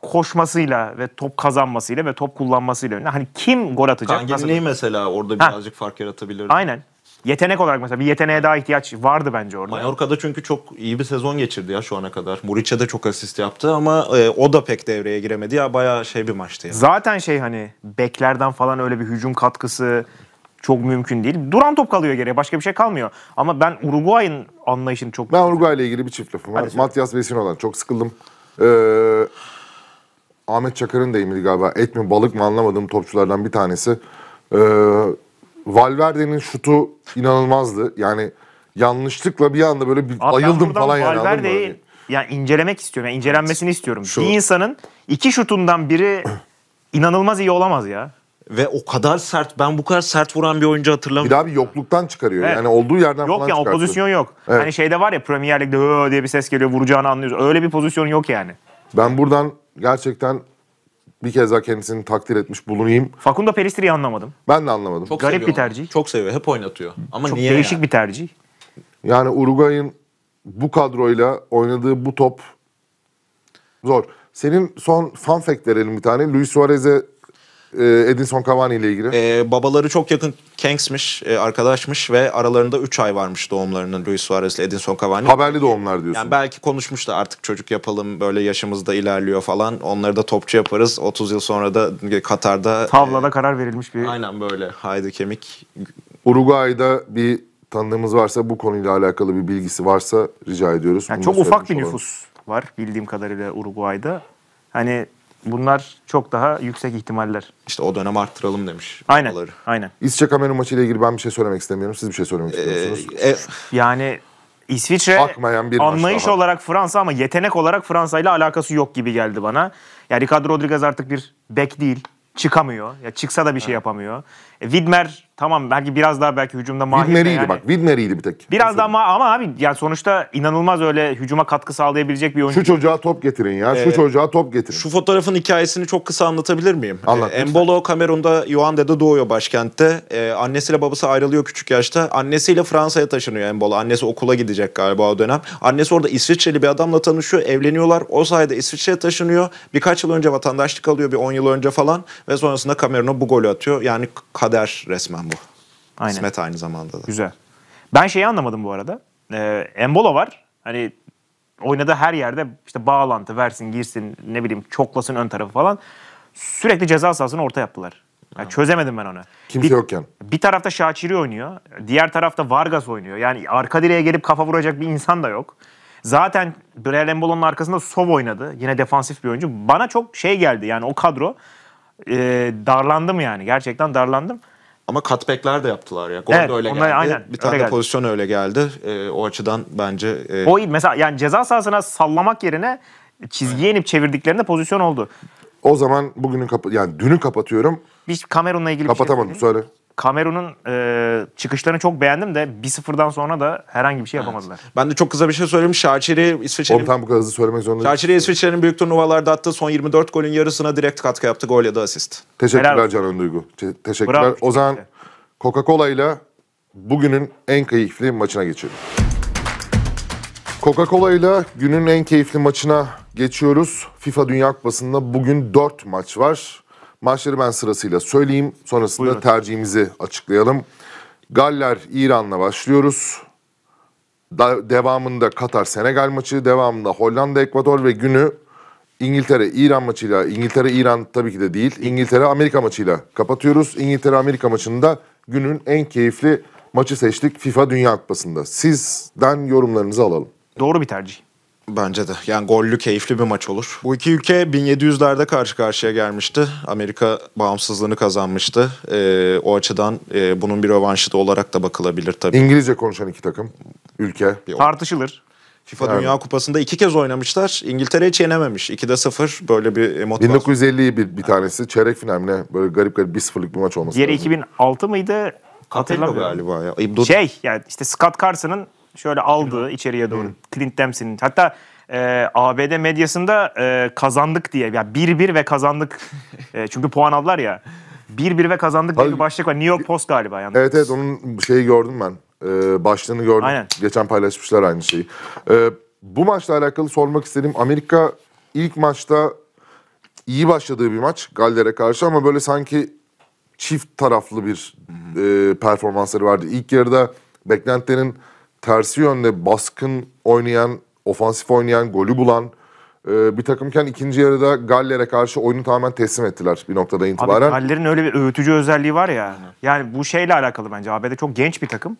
koşmasıyla ve top kazanmasıyla ve top kullanmasıyla Hani kim gol atacak? Kangenliği mesela orada ha. birazcık fark yaratabilirdi. Aynen. Yetenek olarak mesela bir yeteneğe daha ihtiyaç vardı bence orada. Mallorca'da çünkü çok iyi bir sezon geçirdi ya şu ana kadar. Muriç'e de çok asist yaptı ama e, o da pek devreye giremedi ya bayağı şey bir maçtı ya. Zaten şey hani beklerden falan öyle bir hücum katkısı çok mümkün değil. Duran top kalıyor geriye. Başka bir şey kalmıyor. Ama ben Uruguay'ın anlayışını çok... Ben Uruguay'la ilgili bir çift lafım var. Matias Vesino'dan çok sıkıldım. Ee, Ahmet Çakır'ın deyimiydi galiba. Et mi balık mı anlamadığım topçulardan bir tanesi. Ee, Valverde'nin şutu inanılmazdı. Yani yanlışlıkla bir anda böyle bir ayıldım falan yani. Valverde'yi yani. yani incelemek istiyorum. Yani incelenmesini istiyorum. Şu. Bir insanın iki şutundan biri inanılmaz iyi olamaz ya ve o kadar sert ben bu kadar sert vuran bir oyuncu hatırlamıyorum. Bir daha bir yokluktan çıkarıyor. Evet. Yani olduğu yerden yok falan yani, çıkartıyor. Yok ya o pozisyon yok. Evet. Hani şeyde var ya Premier Lig'de Hö! diye bir ses geliyor vuracağını anlıyoruz. Öyle bir pozisyon yok yani. Ben buradan gerçekten bir kez daha kendisini takdir etmiş bulunayım. Facundo Peristri'yi anlamadım. Ben de anlamadım. Çok Garip bir tercih. Onu. Çok seviyor. Hep oynatıyor. Ama Çok niye değişik yani? bir tercih. Yani Uruguay'ın bu kadroyla oynadığı bu top zor. Senin son fun fact verelim bir tane. Luis Suarez'e e, Edinson Cavani ile ilgili? Ee, babaları çok yakın Kings'miş, e, arkadaşmış ve aralarında 3 ay varmış doğumlarının Luis Suarez ile Edinson Cavani. Haberli doğumlar diyorsun. Yani belki da artık çocuk yapalım böyle yaşımız da ilerliyor falan. Onları da topçu yaparız. 30 yıl sonra da Katar'da... E, Tavlada e, karar verilmiş bir... Aynen böyle. Haydi kemik. Uruguay'da bir tanıdığımız varsa bu konuyla alakalı bir bilgisi varsa rica ediyoruz. Yani çok ufak bir olalım. nüfus var bildiğim kadarıyla Uruguay'da. Hani Bunlar çok daha yüksek ihtimaller. İşte o dönem arttıralım demiş. Aynen. Onları. Aynen. İsviçre Kamerun maçıyla ilgili ben bir şey söylemek istemiyorum. Siz bir şey söylemek ee, istiyorsunuz. Ee, e... Yani İsviçre Akmayan bir anlayış olarak Fransa ama yetenek olarak Fransa ile alakası yok gibi geldi bana. Yani Ricardo Rodriguez artık bir bek değil. Çıkamıyor. Ya çıksa da bir şey yapamıyor. E, Widmer tamam belki biraz daha belki hücumda mahir. Widmer'iydi yani. bak. Widmer'iydi bir tek. Biraz daha ma- ama abi yani sonuçta inanılmaz öyle hücuma katkı sağlayabilecek bir oyuncu. Şu çocuğa top getirin ya. Ee, şu çocuğa top getirin. Şu fotoğrafın hikayesini çok kısa anlatabilir miyim? Ee, Anlat. Ee, Embolo Kamerun'da Yuande'de doğuyor başkentte. Ee, annesiyle babası ayrılıyor küçük yaşta. Annesiyle Fransa'ya taşınıyor Embolo. Annesi okula gidecek galiba o dönem. Annesi orada İsviçreli bir adamla tanışıyor. Evleniyorlar. O sayede İsviçre'ye taşınıyor. Birkaç yıl önce vatandaşlık alıyor. Bir 10 yıl önce falan. Ve sonrasında Kamerun'a bu golü atıyor. Yani kader resmen Aynen. İsmet aynı zamanda da. Güzel. Ben şeyi anlamadım bu arada. Ee, Embolo var. Hani oynadığı her yerde işte bağlantı versin, girsin, ne bileyim çoklasın ön tarafı falan. Sürekli ceza sahasını orta yaptılar. Yani çözemedim ben onu. Kimse bir, yokken. Bir tarafta Şaçiri oynuyor. Diğer tarafta Vargas oynuyor. Yani arka direğe gelip kafa vuracak bir insan da yok. Zaten Brel Embolo'nun arkasında Sov oynadı. Yine defansif bir oyuncu. Bana çok şey geldi yani o kadro. E, darlandım yani. Gerçekten darlandım. Ama cutback'ler de yaptılar ya. Gol evet, öyle geldi. Aynen, bir tane öyle geldi. pozisyon öyle geldi. E, o açıdan bence... E... O iyi. Mesela yani ceza sahasına sallamak yerine çizgiye evet. inip çevirdiklerinde pozisyon oldu. O zaman bugünün kap yani dünü kapatıyorum. Bir Kamerun'la ilgili Kapatamadım bir şey söyle. Kamerun'un e, çıkışlarını çok beğendim de 1-0'dan sonra da herhangi bir şey yapamadılar. Evet. Ben de çok kısa bir şey söyleyeyim. Şarçeri İsveç'in... tam bu kadar hızlı söylemek zorunda Şarçeri İsveç'in büyük turnuvalarda attığı son 24 golün yarısına direkt katkı yaptı. Gol ya da asist. Teşekkürler Helal. Canan Duygu. Te- teşekkürler. Bravo. O zaman Coca-Cola ile bugünün en keyifli maçına geçelim. Coca-Cola ile günün en keyifli maçına geçiyoruz. FIFA Dünya Kupası'nda bugün 4 maç var. Maçları ben sırasıyla söyleyeyim. Sonrasında Buyurun. tercihimizi açıklayalım. Galler İran'la başlıyoruz. Da, devamında Katar Senegal maçı, devamında Hollanda Ekvador ve günü İngiltere İran maçıyla, İngiltere İran tabii ki de değil, İngiltere Amerika maçıyla kapatıyoruz. İngiltere Amerika maçında günün en keyifli maçı seçtik FIFA Dünya Kupası'nda. Sizden yorumlarınızı alalım. Doğru bir tercih. Bence de. Yani gollü keyifli bir maç olur. Bu iki ülke 1700'lerde karşı karşıya gelmişti. Amerika bağımsızlığını kazanmıştı. Ee, o açıdan e, bunun bir rövanşı da olarak da bakılabilir tabii. İngilizce konuşan iki takım, ülke. Tartışılır. FIFA yani. Dünya Kupası'nda iki kez oynamışlar. İngiltere hiç yenememiş. 2'de 0 böyle bir motivasyon. 1950'yi bir, bir tanesi yani. çeyrek finaline böyle garip garip 1-0'lık bir maç olması Yeri lazım. 2006 mıydı? Hatırlamıyorum. galiba ya. Şey yani işte Scott Carson'ın şöyle aldı içeriye doğru. Hı. Clint Dempsey'nin. Hatta e, ABD medyasında e, kazandık diye. Ya bir 1 ve kazandık. <laughs> e, çünkü puan aldılar ya. bir bir ve kazandık diye Abi, bir başlık var. New York Post galiba yalnız. Evet evet onun şeyi gördüm ben. E, başlığını gördüm. Aynen. Geçen paylaşmışlar aynı şeyi. E, bu maçla alakalı sormak istediğim Amerika ilk maçta iyi başladığı bir maç Galler'e karşı ama böyle sanki çift taraflı bir e, performansları vardı. İlk yarıda beklentilerin tersi yönde baskın oynayan, ofansif oynayan, golü bulan e, bir takımken ikinci yarıda Galler'e karşı oyunu tamamen teslim ettiler bir noktada itibaren. Abi Galler'in öyle bir öğütücü özelliği var ya. Yani bu şeyle alakalı bence. ABD çok genç bir takım.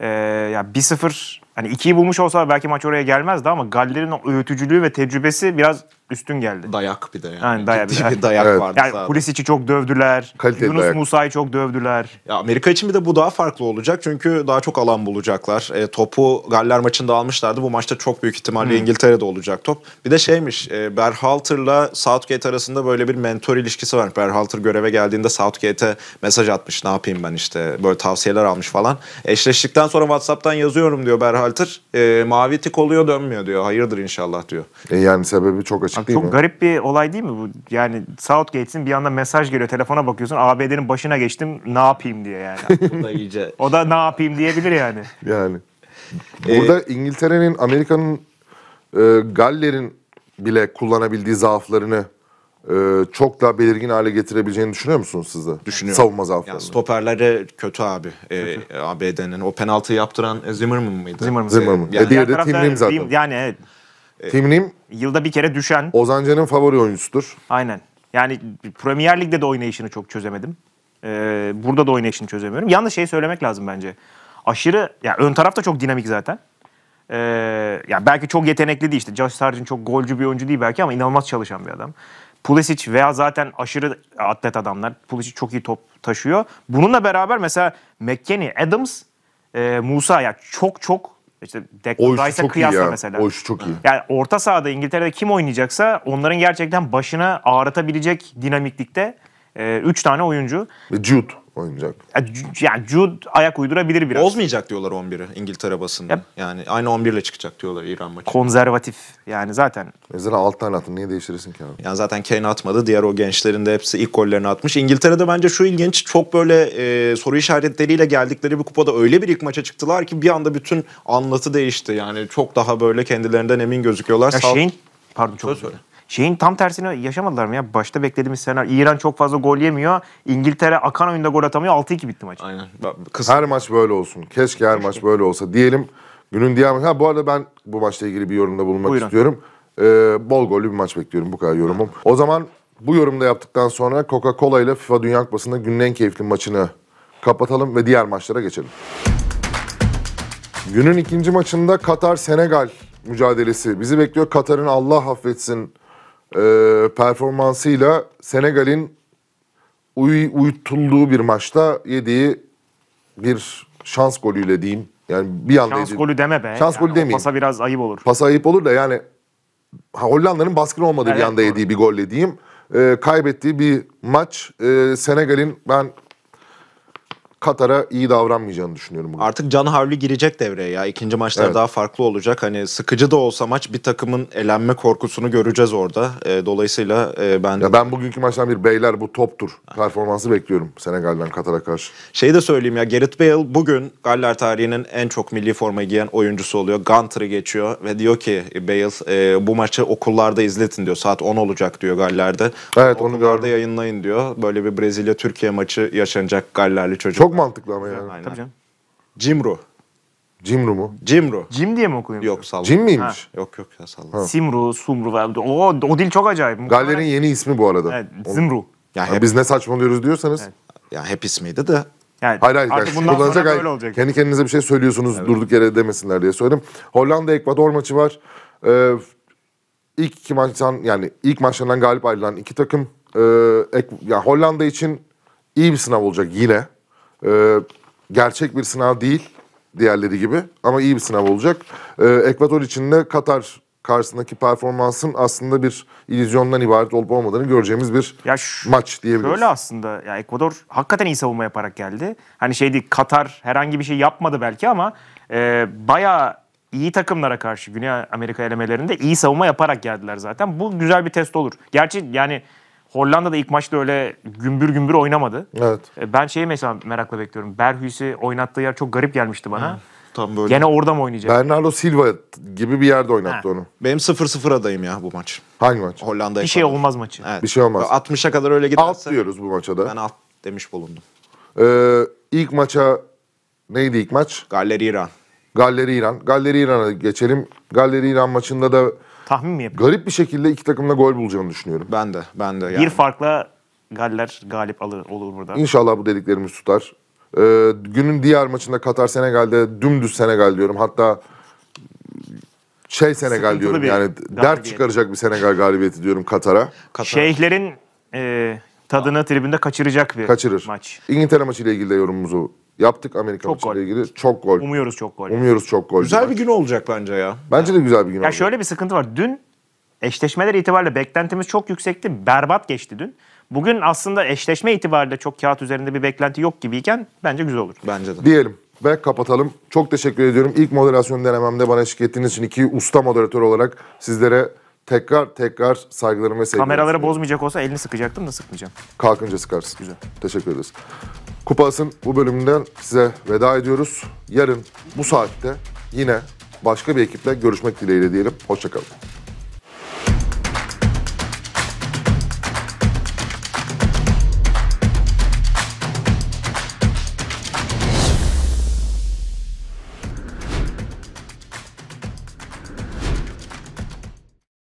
Ee, ya yani 1-0 Hani ikiyi bulmuş olsa belki maç oraya gelmezdi ama Galler'in o öğütücülüğü ve tecrübesi biraz üstün geldi. Dayak bir de yani. yani dayak Ciddi bir, dayak evet. vardı yani sahada. Pulisic'i çok dövdüler. Kaliteli Yunus dayak. Musa'yı çok dövdüler. Ya Amerika için bir de bu daha farklı olacak. Çünkü daha çok alan bulacaklar. E, topu Galler maçında almışlardı. Bu maçta çok büyük ihtimalle hmm. İngiltere'de olacak top. Bir de şeymiş e, Berhalter'la Southgate arasında böyle bir mentor ilişkisi var. Berhalter göreve geldiğinde Southgate'e mesaj atmış. Ne yapayım ben işte böyle tavsiyeler almış falan. Eşleştikten sonra Whatsapp'tan yazıyorum diyor Berhalter düzeltir. E, ee, mavi tik oluyor dönmüyor diyor. Hayırdır inşallah diyor. E yani sebebi çok açık Abi değil çok mi? Çok garip bir olay değil mi bu? Yani Southgate'sin bir anda mesaj geliyor. Telefona bakıyorsun. ABD'nin başına geçtim. Ne yapayım diye yani. <laughs> o da iyice. O da ne yapayım diyebilir yani. Yani. E, Burada ee, İngiltere'nin, Amerika'nın, e, Galler'in bile kullanabildiği zaaflarını e, çok daha belirgin hale getirebileceğini düşünüyor musunuz siz de? Düşünüyorum. Savunma zaaflarını. Yani stoperleri kötü abi. E, ABD'nin. O penaltı yaptıran e, Zimmerman mıydı? Zimmerman. Zimmerman. E, e, yani, e, diğeri de Tim Lim zaten. Yani evet. Tim Lim. Yılda bir kere düşen. Ozancan'ın favori oyuncusudur. Aynen. Yani Premier Lig'de de oynayışını çok çözemedim. Ee, burada da oynayışını çözemiyorum. Yalnız şey söylemek lazım bence. Aşırı, yani ön taraf da çok dinamik zaten. Ee, yani belki çok yetenekli değil işte. Josh Sargent çok golcü bir oyuncu değil belki ama inanılmaz çalışan bir adam. Pulisic veya zaten aşırı atlet adamlar. Pulisic çok iyi top taşıyor. Bununla beraber mesela McKennie, Adams, e, Musa ya çok çok işte Declan Rice'a kıyasla ya. mesela. O çok iyi. Yani orta sahada İngiltere'de kim oynayacaksa onların gerçekten başına ağrıtabilecek dinamiklikte 3 e, üç tane oyuncu. Jude oynayacak. Yani Jude ayak uydurabilir biraz. olmayacak diyorlar 11'i İngiltere basında. Yep. Yani aynı 11 ile çıkacak diyorlar İran maçı. Konservatif yani zaten. Mesela 6 tane attın niye değiştirirsin ki abi? Yani zaten Kane atmadı. Diğer o gençlerin de hepsi ilk gollerini atmış. İngiltere'de bence şu ilginç çok böyle e, soru işaretleriyle geldikleri bir kupada öyle bir ilk maça çıktılar ki bir anda bütün anlatı değişti. Yani çok daha böyle kendilerinden emin gözüküyorlar. Ya Sağ... şeyin pardon çok söyle. Şeyin tam tersini yaşamadılar mı ya? Başta beklediğimiz senaryo. İran çok fazla gol yemiyor. İngiltere akan oyunda gol atamıyor. 6-2 bitti maç. Aynen. Kısa. Her maç böyle olsun. Keşke her Keşke. maç böyle olsa. Diyelim günün diğer maçı. Ha bu arada ben bu maçla ilgili bir yorumda bulunmak Buyurun. istiyorum. Ee, bol gollü bir maç bekliyorum. Bu kadar yorumum. O zaman bu yorumda yaptıktan sonra Coca-Cola ile FIFA Dünya Kupası'nda günün en keyifli maçını kapatalım ve diğer maçlara geçelim. Günün ikinci maçında Katar-Senegal mücadelesi bizi bekliyor. Katar'ın Allah affetsin e, performansıyla Senegal'in uy, uyutulduğu bir maçta yediği bir şans golüyle diyeyim. Yani bir anda Şans golü deme be. Şans golü demeyeyim. Pasa biraz ayıp olur. Pas ayıp olur da yani ha, Hollanda'nın baskın olmadığı bir anda doğru. yediği bir golle diyeyim. E, kaybettiği bir maç. E, Senegal'in ben Katar'a iyi davranmayacağını düşünüyorum. Bugün. Artık Can Havli girecek devreye ya. İkinci maçlar evet. daha farklı olacak. Hani sıkıcı da olsa maç bir takımın elenme korkusunu göreceğiz orada. E, dolayısıyla e, ben... Ya ben bugünkü maçtan bir beyler bu toptur performansı bekliyorum Senegal'den Katar'a karşı. Şeyi de söyleyeyim ya Gareth Bale bugün Galler tarihinin en çok milli forma giyen oyuncusu oluyor. Gunter'ı geçiyor ve diyor ki Bale e, bu maçı okullarda izletin diyor. Saat 10 olacak diyor Galler'de. Evet okullarda onu gördüm. yayınlayın diyor. Böyle bir Brezilya-Türkiye maçı yaşanacak Galler'li çocuk. Çok çok mantıklı ama yani. Aynen. Tabii canım. Cimru, Cimru mu? Cimru. Cim diye mi okunuyor? Yok salla. Cim miymiş? Yok yok ya salla. Ha. Simru, Sumru falan. O, o dil çok acayip. Muhtemelen- Galler'in yeni ismi bu arada. Evet, Zimru. Ya hep, biz ne saçmalıyoruz diyorsanız. ya hep ismiydi de. Yani Hayır hayır. artık yani bundan sonra böyle olacak. Kendi kendinize bir şey söylüyorsunuz durduk yere demesinler diye söyledim. Hollanda Ekvador maçı var. Ee, ilk iki maçtan yani ilk maçlarından galip ayrılan iki takım. Ee, Ek- ya Hollanda için iyi bir sınav olacak yine. Ee, gerçek bir sınav değil diğerleri gibi ama iyi bir sınav olacak. Ee, Ekvador için de Katar karşısındaki performansın aslında bir illüzyondan ibaret olup olmadığını göreceğimiz bir ya şu, maç diyebiliriz. Öyle aslında. Ya Ekvador hakikaten iyi savunma yaparak geldi. Hani şeydi Katar herhangi bir şey yapmadı belki ama e, bayağı iyi takımlara karşı Güney Amerika elemelerinde iyi savunma yaparak geldiler zaten. Bu güzel bir test olur. Gerçi yani Hollanda da ilk maçta öyle gümbür gümbür oynamadı. Evet. E, ben şeyi mesela merakla bekliyorum. Berhuis'i oynattığı yer çok garip gelmişti bana. Hı. Tam böyle. Gene orada mı oynayacak? Bernardo Silva gibi bir yerde oynattı ha. onu. Benim 0-0 adayım ya bu maç. Hangi maç? Hollanda'ya. Bir şey kalmış. olmaz maçı. Evet. Bir şey olmaz. 60'a kadar öyle giderse. Alt diyoruz bu maça da. Ben alt demiş bulundum. Ee, ilk maça neydi ilk maç? Galler İran. Galler İran. Galler İran'a geçelim. Galler İran maçında da Tahmin mi yapıyorsun? Garip bir şekilde iki takımda gol bulacağını düşünüyorum. Ben de, ben de. Yani. Bir farkla Galler galip alır, olur burada. İnşallah bu dediklerimiz tutar. Ee, günün diğer maçında Katar Senegal'de dümdüz Senegal diyorum. Hatta şey Senegal Sıkıntılı diyorum yani dert çıkaracak bir Senegal galibiyeti diyorum Katar'a. Katar. Şeyhlerin e, tadını tribünde kaçıracak bir Kaçırır. maç. İngiltere maçı ile ilgili de yorumumuzu yaptık Amerika çok maçıyla ilgili. Çok gol. Umuyoruz çok gol. Umuyoruz çok gol. Güzel bir gün olacak bence ya. Bence de güzel bir gün ya olacak. Şöyle bir sıkıntı var. Dün eşleşmeler itibariyle beklentimiz çok yüksekti. Berbat geçti dün. Bugün aslında eşleşme itibariyle çok kağıt üzerinde bir beklenti yok gibiyken bence güzel olur. Bence de. Diyelim ve kapatalım. Çok teşekkür ediyorum. İlk moderasyon denememde bana eşlik ettiğiniz için iki usta moderatör olarak sizlere tekrar tekrar saygılarımı ve sevgilerimi Kameraları bozmayacak olsa elini sıkacaktım da sıkmayacağım. Kalkınca sıkarsın. Güzel. Teşekkür ederiz. Kupas'ın bu bölümünden size veda ediyoruz. Yarın bu saatte yine başka bir ekiple görüşmek dileğiyle diyelim. Hoşçakalın.